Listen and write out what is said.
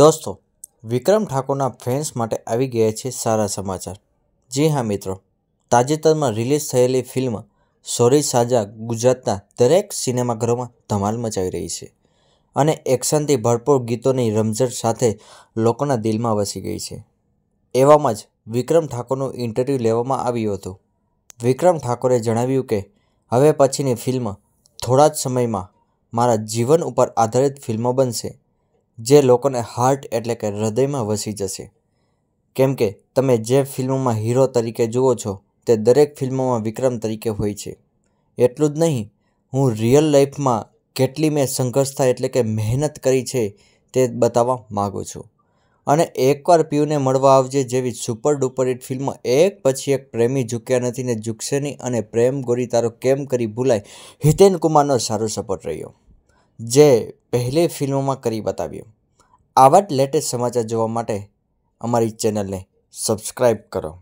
દોસ્તો વિક્રમ ઠાકોરના ફેન્સ માટે આવી ગયા છે સારા સમાચાર જી હા મિત્રો તાજેતરમાં રિલીઝ થયેલી ફિલ્મ સોરી સાજા ગુજરાતના દરેક સિનેમાઘરોમાં ધમાલ મચાવી રહી છે અને એક્શનથી ભરપૂર ગીતોની રમઝટ સાથે લોકોના દિલમાં વસી ગઈ છે એવામાં જ વિક્રમ ઠાકોરનું ઇન્ટરવ્યૂ લેવામાં આવ્યું હતું વિક્રમ ઠાકોરે જણાવ્યું કે હવે પછીની ફિલ્મ થોડા જ સમયમાં મારા જીવન ઉપર આધારિત ફિલ્મો બનશે જે લોકોને હાર્ટ એટલે કે હૃદયમાં વસી જશે કેમ કે તમે જે ફિલ્મમાં હીરો તરીકે જુઓ છો તે દરેક ફિલ્મોમાં વિક્રમ તરીકે હોય છે એટલું જ નહીં હું રિયલ લાઈફમાં કેટલી મેં સંઘર્ષતા એટલે કે મહેનત કરી છે તે બતાવવા માગું છું અને એકવાર પીયુને મળવા આવજે જેવી સુપર ડુપર હિટ ફિલ્મ એક પછી એક પ્રેમી ઝૂક્યા નથી ને ઝૂકશે નહીં અને પ્રેમ ગોરી તારો કેમ કરી ભૂલાય હિતેન કુમારનો સારો સપોર્ટ રહ્યો જે પહેલી ફિલ્મમાં કરી બતાવ્યો આવા જ લેટેસ્ટ સમાચાર જોવા માટે અમારી ચેનલને સબસ્ક્રાઈબ કરો